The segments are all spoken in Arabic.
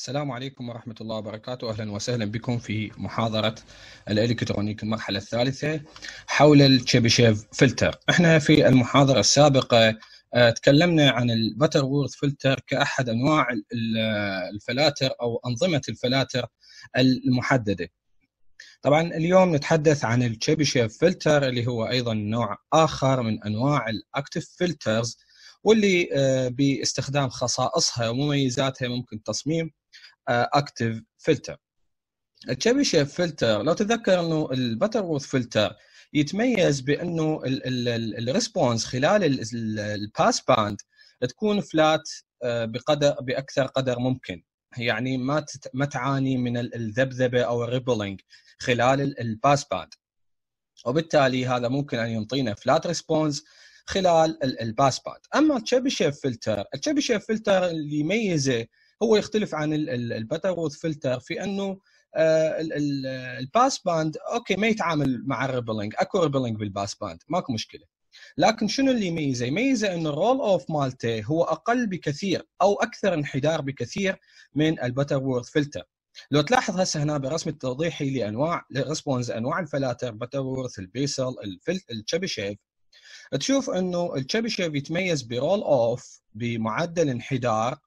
السلام عليكم ورحمة الله وبركاته أهلا وسهلا بكم في محاضرة الإلكترونيك المرحلة الثالثة حول التشيبيشيف فلتر احنا في المحاضرة السابقة آه، تكلمنا عن البتر وورث فلتر كأحد أنواع الفلاتر أو أنظمة الفلاتر المحددة طبعا اليوم نتحدث عن التشيبيشيف فلتر اللي هو أيضا نوع آخر من أنواع الأكتف فلترز واللي آه، باستخدام خصائصها ومميزاتها ممكن تصميم اكتف فلتر التشيبيشيف فلتر لو تتذكر انه ووث فلتر يتميز بانه الريسبونس خلال الباس باند تكون فلات آه، بقدر باكثر قدر ممكن يعني ما ما تعاني من الذبذبه او الريبلينج خلال الباس باند وبالتالي هذا ممكن ان يعطينا فلات ريسبونس خلال الباس باند اما التشيبيشيف فلتر التشيبيشيف فلتر اللي يميزه هو يختلف عن البتروث فلتر في انه آه، الباس باند اوكي ما يتعامل مع الريبلينج اكو ريبلينج بالباس باند ماكو مشكله لكن شنو اللي يميزه؟ يميزه انه الرول اوف مالته هو اقل بكثير او اكثر انحدار بكثير من البترورث فلتر. لو تلاحظ هسه هنا برسم التوضيحي لانواع ريسبونز انواع الفلاتر بترورث البيسل التشبيشيف تشوف انه التشبيشيف يتميز برول اوف بمعدل انحدار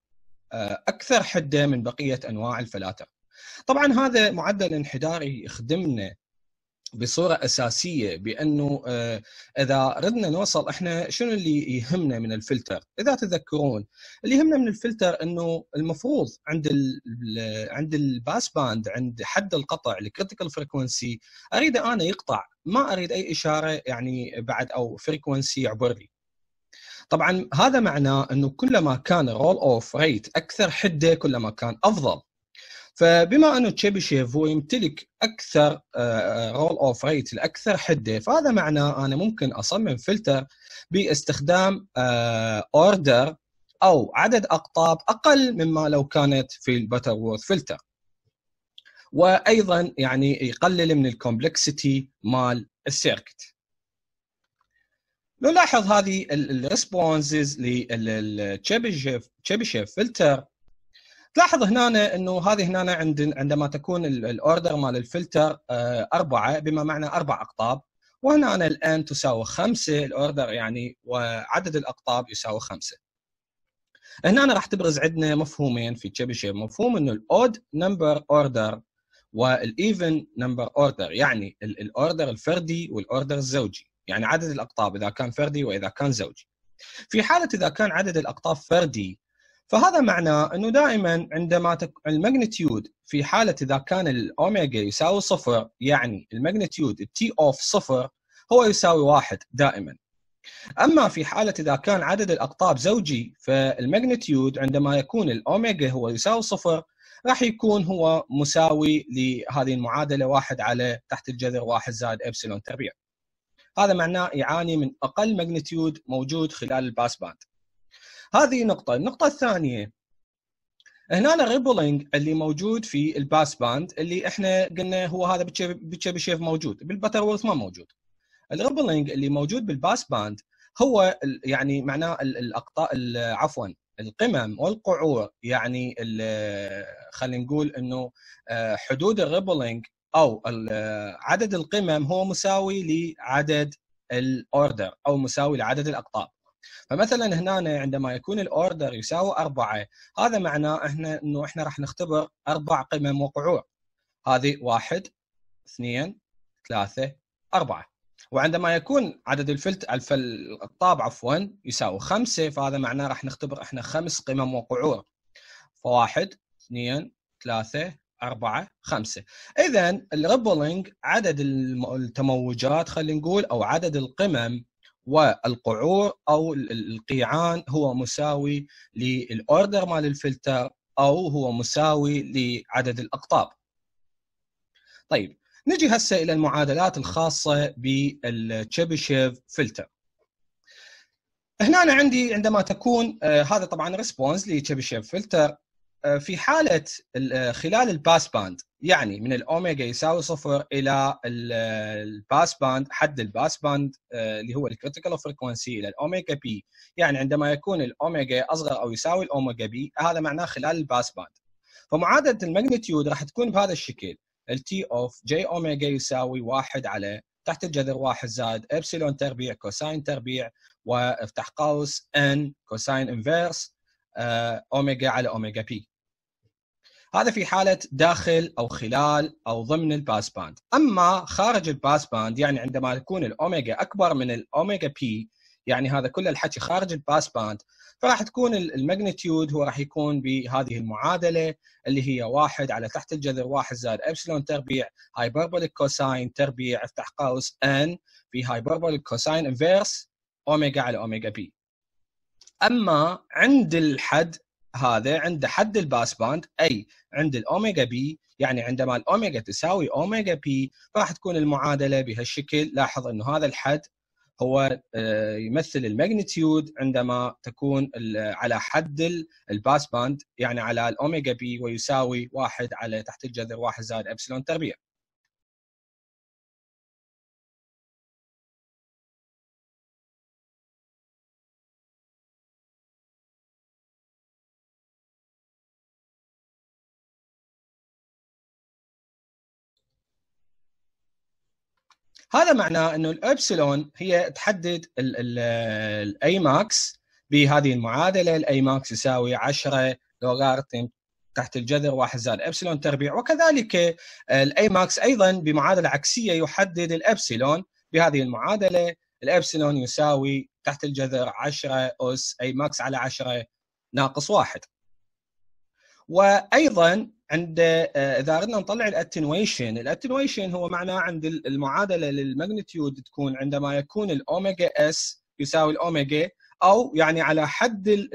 اكثر حده من بقيه انواع الفلاتر. طبعا هذا معدل انحداري يخدمنا بصوره اساسيه بانه آه، اذا ردنا نوصل احنا شنو اللي يهمنا من الفلتر؟ اذا تذكرون اللي يهمنا من الفلتر انه المفروض عند الـ عند الباس باند عند حد القطع الكريتيكال فريكونسي اريد انا يقطع ما اريد اي اشاره يعني بعد او فريكونسي يعبر لي. طبعا هذا معناه انه كلما كان الرول اوف ريت اكثر حده كلما كان افضل فبما انه تشيبيشيف هو يمتلك اكثر رول اوف ريت الاكثر حده فهذا معناه انا ممكن اصمم فلتر باستخدام اوردر آه، او عدد اقطاب اقل مما لو كانت في البتر وورث فلتر وايضا يعني يقلل من الكومبلكسيتي مال السيركت لو لاحظ هذه الريسبونسز للتشيبيشيف تشيبيشيف فلتر تلاحظ هنا انه هذه هنا عند عندما تكون الاوردر مال الفلتر آه، اربعه بما معنى اربع اقطاب وهنا أنا الان تساوي خمسه الاوردر يعني وعدد الاقطاب يساوي خمسه. هنا أنا راح تبرز عندنا مفهومين في تشيبيشيف مفهوم انه الاود نمبر اوردر والايفن نمبر اوردر يعني الاوردر الفردي والاوردر الزوجي. يعني عدد الاقطاب اذا كان فردي واذا كان زوجي. في حاله اذا كان عدد الاقطاب فردي فهذا معناه انه دائما عندما تك... الماجنتيود في حاله اذا كان الاوميجا يساوي صفر يعني الماجنتيود التي اوف صفر هو يساوي واحد دائما. اما في حاله اذا كان عدد الاقطاب زوجي فالماجنتيود عندما يكون الاوميجا هو يساوي صفر راح يكون هو مساوي لهذه المعادله واحد على تحت الجذر واحد زائد ابسلون تربيع. هذا معناه يعاني من اقل ماجنتيود موجود خلال الباس باند هذه نقطه النقطه الثانيه هنا الريبلينج اللي موجود في الباس باند اللي احنا قلنا هو هذا بتشيبشيف موجود بالبترورث ما موجود الريبلينج اللي موجود بالباس باند هو يعني معناه الاقطاع عفوا القمم والقعور يعني خلينا نقول انه آه، حدود الريبلينج او عدد القمم هو مساوي لعدد الاوردر او مساوي لعدد الاقطاب فمثلا هنا عندما يكون الاوردر يساوي أربعة هذا معناه احنا انه احنا راح نختبر اربع قمم وقعوع هذه واحد اثنين ثلاثة أربعة وعندما يكون عدد الفلت الطاب عفوا يساوي خمسة فهذا معناه راح نختبر احنا خمس قمم وقعوع فواحد اثنين ثلاثة أربعة خمسة إذا الريبلينج عدد التموجات خلينا نقول أو عدد القمم والقعور أو القيعان هو مساوي للأوردر مال الفلتر أو هو مساوي لعدد الأقطاب طيب نجي هسه إلى المعادلات الخاصة بالتشيبيشيف فلتر هنا أنا عندي عندما تكون آه هذا طبعا ريسبونس لتشيبيشيف فلتر آه، في حاله آه، خلال الباس باند يعني من الاوميجا يساوي صفر الى الباس آه، باند حد الباس باند اللي هو الكريتيكال فريكونسي الى الاوميجا بي يعني عندما يكون الاوميجا اصغر او يساوي الاوميجا بي هذا معناه خلال الباس باند فمعادله الماجنتيود راح تكون بهذا الشكل التي اوف جي اوميجا يساوي واحد على تحت الجذر واحد زائد ابسلون تربيع كوساين تربيع وافتح قوس ان كوساين انفيرس اوميجا على اوميجا بي هذا في حاله داخل او خلال او ضمن الباس باند اما خارج الباس باند يعني عندما تكون الاوميجا اكبر من الاوميجا بي يعني هذا كل الحكي خارج الباس باند فراح تكون الماجنتيود هو راح يكون بهذه المعادله اللي هي واحد على تحت الجذر واحد زائد ابسلون تربيع هايبربوليك كوساين تربيع افتح قوس ان في هايبربوليك كوساين انفيرس اوميجا على اوميجا بي اما عند الحد هذا عند حد الباس باند اي عند الاوميجا بي يعني عندما الاوميجا تساوي اوميجا بي راح تكون المعادله بهالشكل لاحظ انه هذا الحد هو آه، يمثل الماجنتيود عندما تكون على حد الباس باند يعني على الاوميجا بي ويساوي واحد على تحت الجذر واحد زائد ابسلون تربيع هذا معناه انه الابسلون هي تحدد الاي ماكس بهذه المعادله الاي ماكس يساوي 10 لوغارتم تحت الجذر 1 زائد ابسلون تربيع وكذلك الاي ماكس ايضا بمعادله عكسيه يحدد الابسلون بهذه المعادله الابسلون يساوي تحت الجذر 10 اس اي ماكس على 10 ناقص واحد وايضا عند آه، اذا اردنا نطلع الاتنويشن الاتنويشن هو معناه عند المعادله للماجنتيود تكون عندما يكون الاوميجا اس يساوي الاوميجا او يعني على حد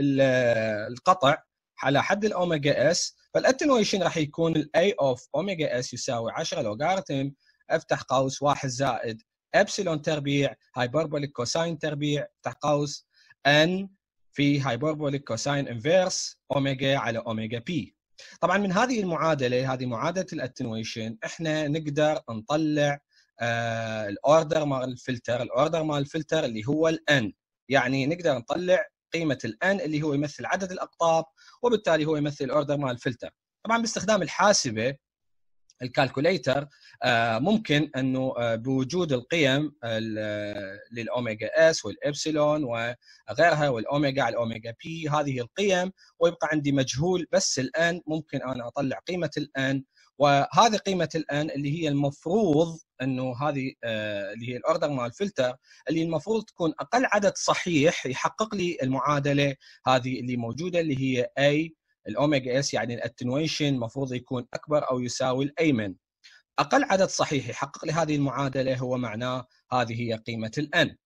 القطع على حد الاوميجا اس فالاتنويشن راح يكون الاي اوف اوميجا اس يساوي 10 لوغارتم افتح قوس 1 زائد ابسلون تربيع هايبربوليك كوساين تربيع افتح قوس ان في هايبربوليك كوساين انفيرس اوميجا على اوميجا بي طبعا من هذه المعادله هذه معادله الاتنويشن احنا نقدر نطلع آه، الاوردر مال الفلتر الاوردر مال الفلتر اللي هو الان يعني نقدر نطلع قيمه الان اللي هو يمثل عدد الاقطاب وبالتالي هو يمثل الاوردر مال الفلتر طبعا باستخدام الحاسبه الكالكوليتر آه، ممكن انه آه، بوجود القيم آه، للاوميجا اس والابسلون وغيرها والاوميجا على الاوميجا بي هذه القيم ويبقى عندي مجهول بس الان ممكن انا اطلع قيمه الان وهذه قيمه الان اللي هي المفروض انه هذه اللي هي الاوردر مال الفلتر اللي المفروض تكون اقل عدد صحيح يحقق لي المعادله هذه اللي موجوده اللي هي اي الاوميجا اس يعني الاتنويشن المفروض يكون اكبر او يساوي الايمن اقل عدد صحيح يحقق لهذه المعادله هو معناه هذه هي قيمه الان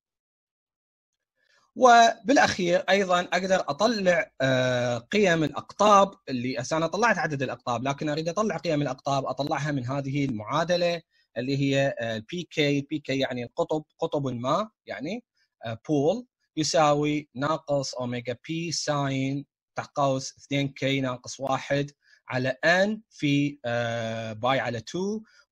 وبالاخير ايضا اقدر اطلع آه، قيم الاقطاب اللي انا طلعت عدد الاقطاب لكن اريد اطلع قيم الاقطاب اطلعها من هذه المعادله اللي هي البي كي البي كي يعني القطب قطب ما يعني بول آه، يساوي ناقص اوميجا بي ساين تحت قوس 2 كي ناقص 1 على n في آه، باي على 2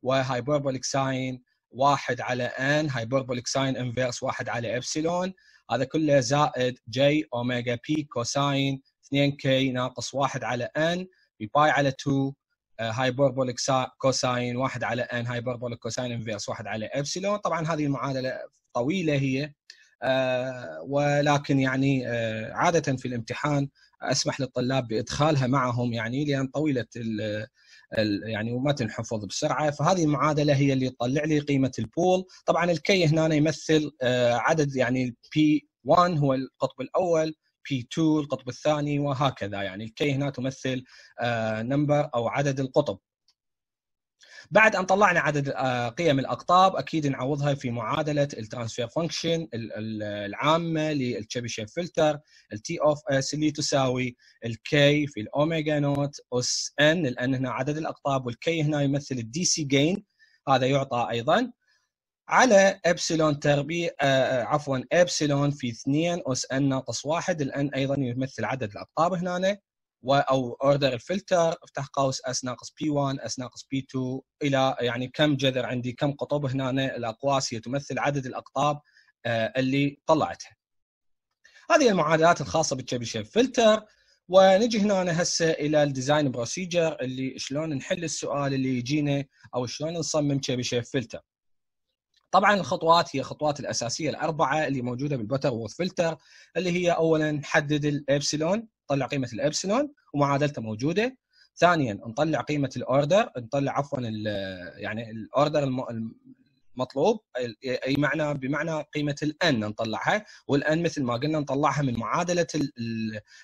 وهايبربوليك ساين 1 على n هايبربوليك ساين انفيرس 1 على ابسلون هذا كله زائد j اوميجا بي كوساين 2 كي ناقص 1 على n باي على 2 آه، هايبربوليك كوساين 1 على n هايبربوليك كوساين انفيرس 1 على ابسلون طبعا هذه المعادله طويله هي آه، ولكن يعني آه، عاده في الامتحان اسمح للطلاب بادخالها معهم يعني لان طويله الـ يعني وما تنحفظ بسرعه فهذه المعادله هي اللي تطلع لي قيمه البول طبعا الكي هنا يمثل آه، عدد يعني بي 1 هو القطب الاول بي 2 القطب الثاني وهكذا يعني الكي هنا تمثل نمبر او عدد القطب بعد ان طلعنا عدد آه، قيم الاقطاب اكيد نعوضها في معادله الترانسفير فانكشن العامه للتشيبيشيف فلتر التي اوف اس اللي تساوي الكي في الاوميجا نوت اس ان لان هنا عدد الاقطاب والكي هنا يمثل الدي سي جين هذا يعطى ايضا على ابسلون تربيع آه، آه، عفوا ابسلون في 2 اس ان ناقص 1 الان ايضا يمثل عدد الاقطاب هنا او اوردر الفلتر افتح قوس اس ناقص بي 1 اس ناقص بي 2 الى يعني كم جذر عندي كم قطب هنا الاقواس هي تمثل عدد الاقطاب آه، اللي طلعتها هذه المعادلات الخاصه بالتشيبيشيف فلتر ونجي هنا هسه الى الديزاين بروسيجر اللي شلون نحل السؤال اللي يجينا او شلون نصمم تشيبيشيف فلتر طبعا الخطوات هي الخطوات الاساسيه الاربعه اللي موجوده بالبتر وورث فلتر اللي هي اولا نحدد الابسلون نطلع قيمه الابسلون ومعادلته موجوده ثانيا نطلع قيمه الاوردر نطلع عفوا يعني الاوردر المطلوب اي معنى بمعنى قيمه الان نطلعها والان مثل ما قلنا نطلعها من معادله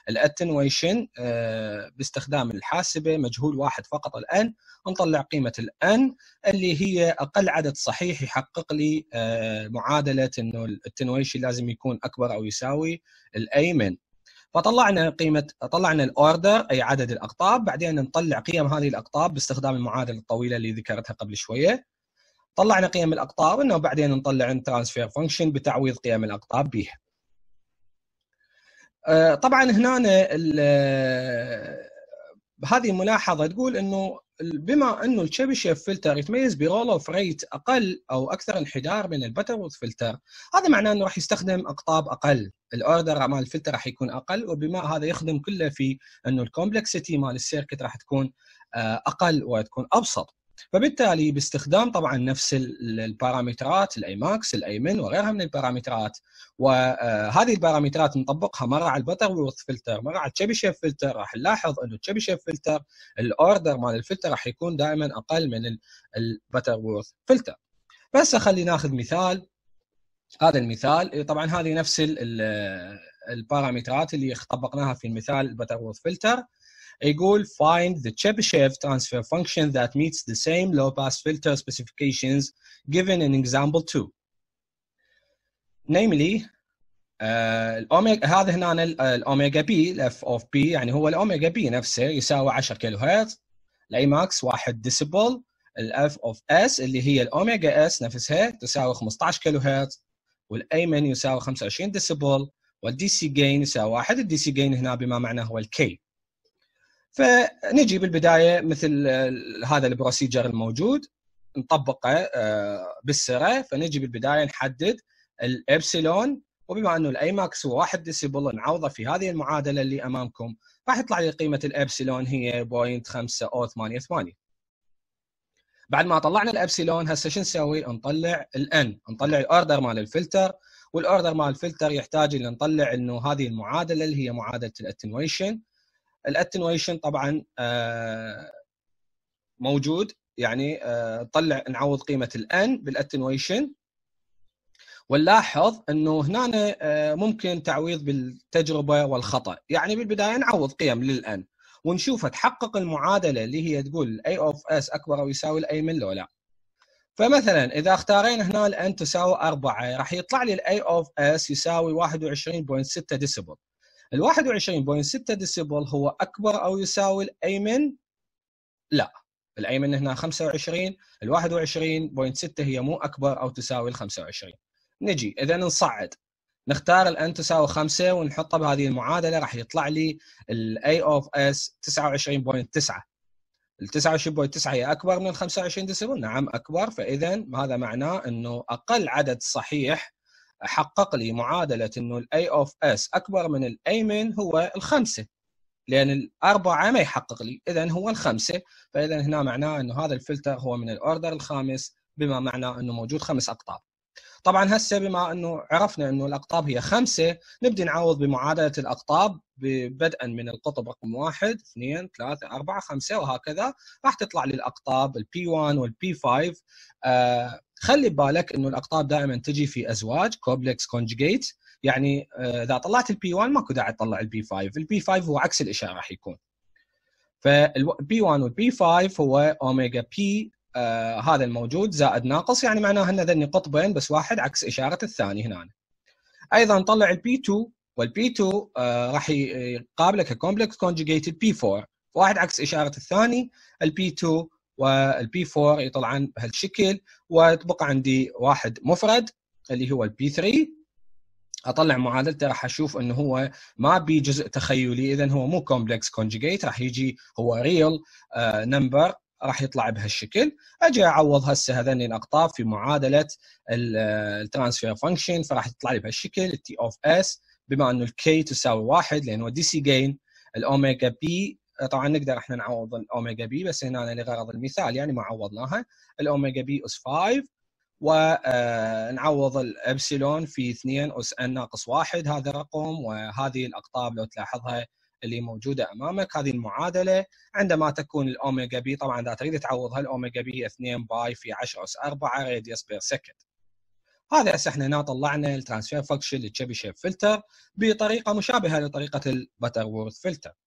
الاتنويشن آه، باستخدام الحاسبه مجهول واحد فقط الان نطلع قيمه الان اللي هي اقل عدد صحيح يحقق لي آه، معادله انه الاتنويشن لازم يكون اكبر او يساوي الايمن فطلعنا قيمه طلعنا الاوردر اي عدد الاقطاب بعدين نطلع قيم هذه الاقطاب باستخدام المعادله الطويله اللي ذكرتها قبل شويه طلعنا قيم الاقطاب انه بعدين نطلع الترانسفير فانكشن بتعويض قيم الاقطاب بيها آه، طبعا هنا هذه ملاحظه تقول انه بما انه التشيبيشيف فلتر يتميز برول اوف ريت اقل او اكثر انحدار من البتروث فلتر هذا معناه انه راح يستخدم اقطاب اقل الاوردر مال الفلتر راح يكون اقل وبما هذا يخدم كله في انه الكومبلكسيتي مال السيركت راح تكون آه، اقل وتكون ابسط فبالتالي باستخدام طبعا نفس البارامترات الايماكس الايمن وغيرها من البارامترات وهذه آه، البارامترات نطبقها مره على البتر وورث فلتر مره على الشيب فلتر راح نلاحظ انه الشيب فلتر الاوردر مال الفلتر راح يكون دائما اقل من البتر وورث فلتر بس خلي ناخذ مثال هذا المثال إيه، طبعا هذه نفس البارامترات اللي طبقناها في المثال البتر وورث فلتر يقول find the chip shift transfer function that meets the same low pass filter specifications given in example 2 namely آه هذا هنا الاوميجا بي الاف اوف بي يعني هو الاوميجا بي نفسه يساوي 10 كيلو هرتز الاي ماكس 1 ديسيبل الاف اوف اس اللي هي الاوميجا اس نفسها تساوي 15 كيلو هرتز والايمن يساوي 25 ديسيبل والدي سي جين يساوي 1 الدي سي جين هنا بما معناه هو الكي فنجي بالبدايه مثل هذا البروسيجر الموجود نطبقه آه، بالسره فنجي بالبدايه نحدد الابسلون وبما انه الاي ماكس هو 1 ديسيبل نعوضه في هذه المعادله اللي امامكم راح يطلع لي قيمه الابسلون هي 0.5 او 88 بعد ما طلعنا الابسلون هسه شو نسوي؟ نطلع الان نطلع الاوردر مال الفلتر والاوردر مال الفلتر يحتاج ان نطلع انه هذه المعادله اللي هي معادله الاتنويشن الاتنويشن طبعا آه، موجود يعني نطلع آه، نعوض قيمه الان بالاتنويشن ونلاحظ انه هنا آه، ممكن تعويض بالتجربه والخطا يعني بالبدايه نعوض قيم للان ونشوف تحقق المعادله اللي هي تقول اي اوف اس اكبر او يساوي الاي من لو لا فمثلا اذا اختارين هنا الان تساوي 4 راح يطلع لي الاي اوف اس يساوي 21.6 ديسيبل ال 21.6 ديسيبل هو اكبر او يساوي الايمن لا الايمن هنا 25 ال 21.6 هي مو اكبر او تساوي ال 25 نجي اذا نصعد نختار الان تساوي 5 ونحطها بهذه المعادله راح يطلع لي الاي اوف اس 29.9 ال 29.9 هي اكبر من 25 ديسيبل نعم اكبر فاذا هذا معناه انه اقل عدد صحيح حقق لي معادله انه الاي اوف اس اكبر من A من هو الخمسه لان الاربعه ما يحقق لي اذا هو الخمسه فاذا هنا معناه انه هذا الفلتر هو من الاوردر الخامس بما معنى انه موجود خمس اقطاب طبعا هسه بما انه عرفنا انه الاقطاب هي خمسه نبدا نعوض بمعادله الاقطاب بدءا من القطب رقم واحد اثنين ثلاثه اربعه خمسه وهكذا راح تطلع لي الاقطاب البي 1 والبي 5 خلي بالك انه الاقطاب دائما تجي في ازواج كوبلكس كونجيجيت يعني آه، اذا طلعت البي 1 ماكو داعي تطلع البي 5 البي 5 هو عكس الاشاره راح يكون فالبي 1 والبي 5 هو اوميجا بي آه هذا الموجود زائد ناقص يعني معناه ان ذني قطبين بس واحد عكس اشاره الثاني هنا ايضا طلع البي 2 والبي 2 آه راح يقابلك كومبلكس كونجيجيتد بي 4 واحد عكس اشاره الثاني البي 2 والبي 4 يطلعن بهالشكل وتبقى عندي واحد مفرد اللي هو البي 3 اطلع معادلته راح اشوف انه هو ما بي جزء تخيلي اذا هو مو كومبلكس كونجيجيت راح يجي هو ريل نمبر آه، راح يطلع بهالشكل اجي اعوض هسه هذني الاقطاب في معادله الترانسفير آه، فانكشن فراح يطلع لي بهالشكل تي اوف اس بما انه الكي تساوي واحد لانه دي سي جين الاوميجا بي آه، طبعا نقدر احنا نعوض الاوميجا بي بس هنا لغرض المثال يعني ما عوضناها الاوميجا آه، بي اس 5 ونعوض الابسلون في 2 اس ان ناقص 1 هذا رقم وهذه الاقطاب لو تلاحظها اللي موجوده امامك هذه المعادله عندما تكون الاوميجا بي طبعا اذا تريد تعوضها الاوميجا بي هي 2 باي في 10 اس 4 راديوس بير سكند هذا هسه احنا هنا طلعنا الترانسفير فانكشن للتشيبيشيف فلتر بطريقه مشابهه لطريقه البتر وورث فلتر